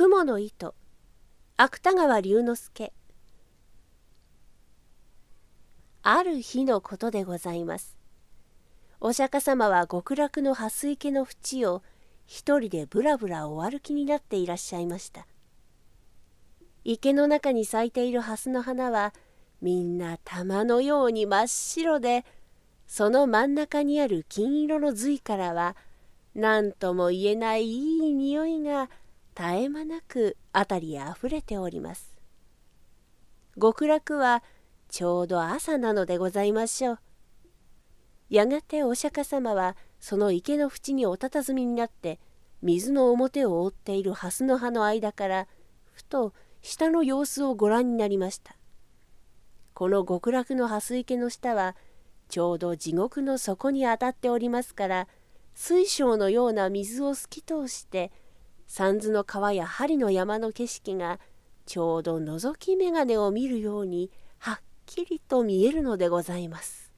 雲の糸芥川龍之介ある日のことでございますお釈迦様は極楽の蓮池の淵を一人でぶらぶらお歩きになっていらっしゃいました池の中に咲いている蓮の花はみんな玉のように真っ白でその真ん中にある金色の髄からは何とも言えないいい匂いが絶え間なく辺りあふれております。極楽はちょうど朝なのでございましょう。やがてお釈迦様はその池の縁におたたずみになって水の表を覆っている蓮の葉の間からふと下の様子をご覧になりました。この極楽の蓮池の下はちょうど地獄の底にあたっておりますから水晶のような水を透き通して三途の川や針の山の景色がちょうど覗き眼鏡を見るようにはっきりと見えるのでございます。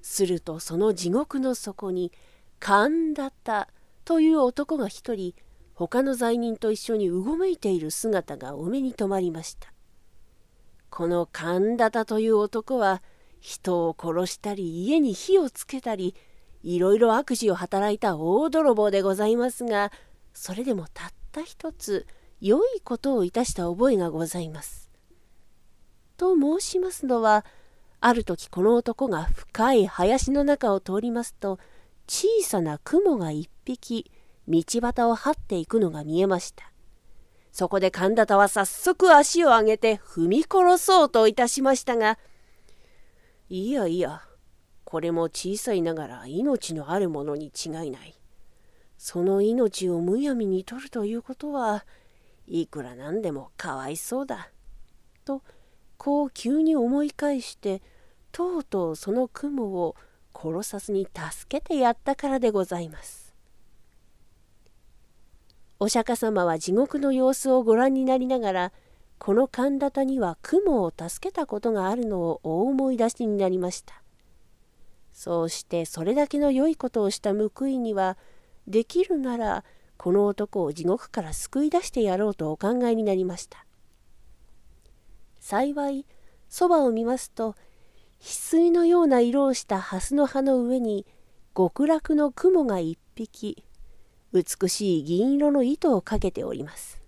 するとその地獄の底に神田田という男が一人他の罪人と一緒にうごめいている姿がお目に留まりました。この神田田という男は人を殺したり家に火をつけたりいろいろ悪事を働いた大泥棒でございますがそれでもたった一つ良いことをいたした覚えがございます。と申しますのはある時この男が深い林の中を通りますと小さな雲が一匹道端を這っていくのが見えました。そこで神田田は早速足を上げて踏み殺そうといたしましたが、いやいや、これも小さいながら命のあるものに違いないその命をむやみに取るということはいくらなんでもかわいそうだとこう急に思い返してとうとうその雲を殺さずに助けてやったからでございますお釈迦様は地獄の様子をご覧になりながらこの神田には雲を助けたことがあるのをお思い出しになりましたそうしてそれだけの良いことをした報いにはできるならこの男を地獄から救い出してやろうとお考えになりました幸いそばを見ますと翡翠のような色をした蓮の葉の上に極楽の雲が一匹美しい銀色の糸をかけております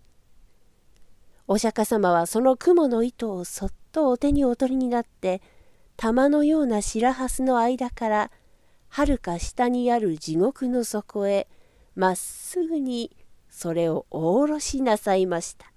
お釈迦様はその雲の糸をそっとお手にお取りになって玉のような白蓮の間からはるか下にある地獄の底へまっすぐにそれをおおろしなさいました。